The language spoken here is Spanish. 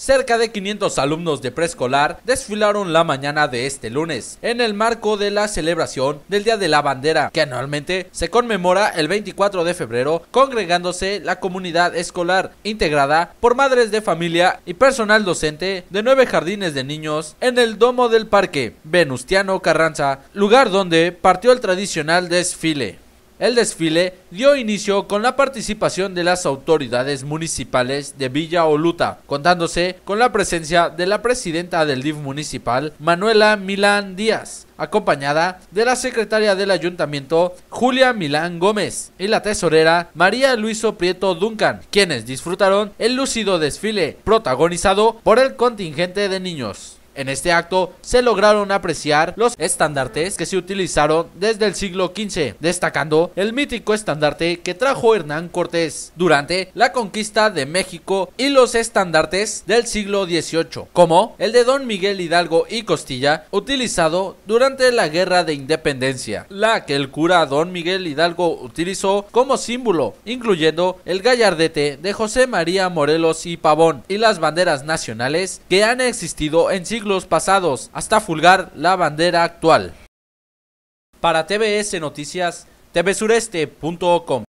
cerca de 500 alumnos de preescolar desfilaron la mañana de este lunes, en el marco de la celebración del Día de la Bandera, que anualmente se conmemora el 24 de febrero, congregándose la comunidad escolar, integrada por madres de familia y personal docente de nueve jardines de niños en el domo del parque Venustiano Carranza, lugar donde partió el tradicional desfile. El desfile dio inicio con la participación de las autoridades municipales de Villa Oluta, contándose con la presencia de la presidenta del DIF municipal, Manuela Milán Díaz, acompañada de la secretaria del ayuntamiento, Julia Milán Gómez, y la tesorera, María Luiso Prieto Duncan, quienes disfrutaron el lúcido desfile protagonizado por el contingente de niños. En este acto se lograron apreciar los estandartes que se utilizaron desde el siglo XV, destacando el mítico estandarte que trajo Hernán Cortés durante la conquista de México y los estandartes del siglo XVIII, como el de Don Miguel Hidalgo y Costilla, utilizado durante la Guerra de Independencia, la que el cura Don Miguel Hidalgo utilizó como símbolo, incluyendo el gallardete de José María Morelos y Pavón y las banderas nacionales que han existido en siglos los pasados hasta fulgar la bandera actual. Para TBS Noticias, tvsureste.com.